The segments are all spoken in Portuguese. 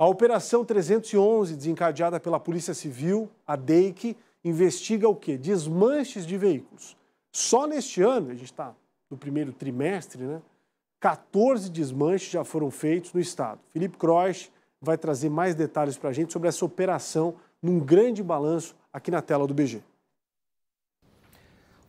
A Operação 311, desencadeada pela Polícia Civil, a DEIC, investiga o quê? Desmanches de veículos. Só neste ano, a gente está no primeiro trimestre, né? 14 desmanches já foram feitos no Estado. Felipe Croix vai trazer mais detalhes para a gente sobre essa operação num grande balanço aqui na tela do BG.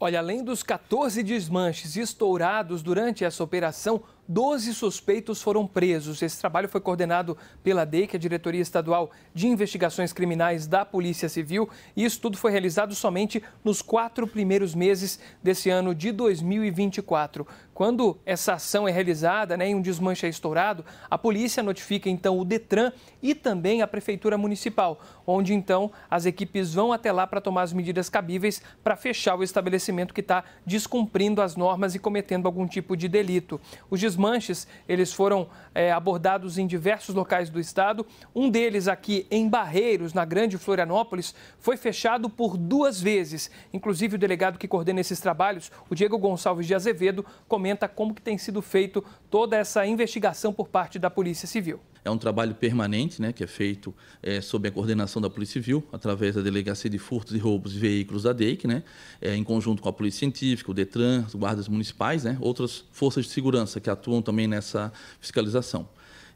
Olha, além dos 14 desmanches estourados durante essa operação, 12 suspeitos foram presos. Esse trabalho foi coordenado pela DEI, a Diretoria Estadual de Investigações Criminais da Polícia Civil, e isso tudo foi realizado somente nos quatro primeiros meses desse ano de 2024. Quando essa ação é realizada né, e um desmanche é estourado, a polícia notifica então o Detran e também a Prefeitura Municipal, onde então as equipes vão até lá para tomar as medidas cabíveis para fechar o estabelecimento estabelecimento que está descumprindo as normas e cometendo algum tipo de delito. Os desmanches, eles foram é, abordados em diversos locais do estado. Um deles aqui em Barreiros, na Grande Florianópolis, foi fechado por duas vezes. Inclusive o delegado que coordena esses trabalhos, o Diego Gonçalves de Azevedo, comenta como que tem sido feito toda essa investigação por parte da Polícia Civil. É um trabalho permanente, né, que é feito é, sob a coordenação da Polícia Civil, através da Delegacia de Furtos e Roubos de Veículos da DEIC, né, é, em conjunto com a Polícia Científica, o DETRAN, os guardas municipais, né, outras forças de segurança que atuam também nessa fiscalização.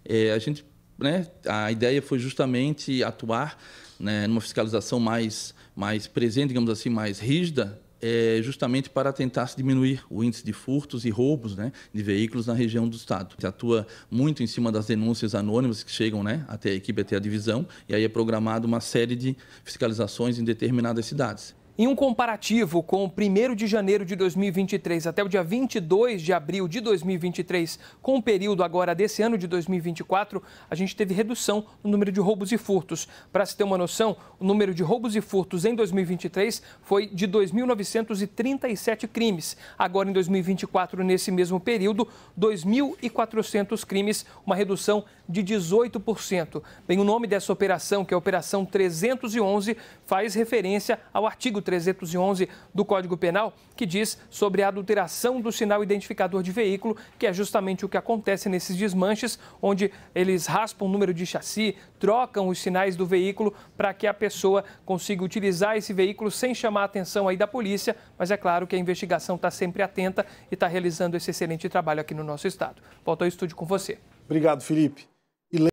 É, a gente, né, a ideia foi justamente atuar né, numa fiscalização mais mais presente, digamos assim, mais rígida é, justamente para tentar diminuir o índice de furtos e roubos né, de veículos na região do Estado. Que atua muito em cima das denúncias anônimas que chegam né, até a equipe, até a divisão, e aí é programada uma série de fiscalizações em determinadas cidades. Em um comparativo com o 1 de janeiro de 2023 até o dia 22 de abril de 2023, com o período agora desse ano de 2024, a gente teve redução no número de roubos e furtos. Para se ter uma noção, o número de roubos e furtos em 2023 foi de 2.937 crimes. Agora, em 2024, nesse mesmo período, 2.400 crimes, uma redução de 18%. Bem, o nome dessa operação, que é a Operação 311, faz referência ao artigo 311 do Código Penal, que diz sobre a adulteração do sinal identificador de veículo, que é justamente o que acontece nesses desmanches, onde eles raspam o número de chassi, trocam os sinais do veículo para que a pessoa consiga utilizar esse veículo sem chamar a atenção aí da polícia, mas é claro que a investigação está sempre atenta e está realizando esse excelente trabalho aqui no nosso estado. Volto ao estúdio com você. Obrigado, Felipe.